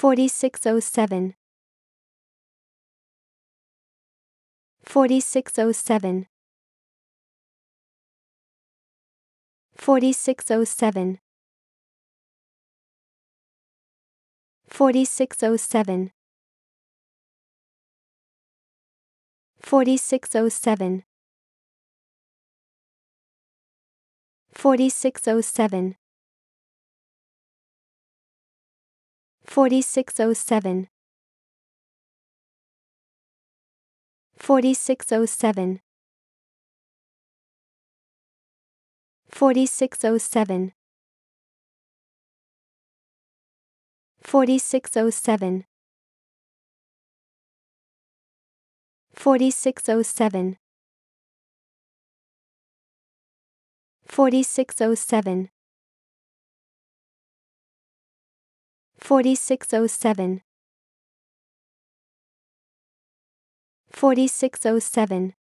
4607 4607 4607 4607 4607 4607 4607 4607 4607 4607 4607 4607 4607 4607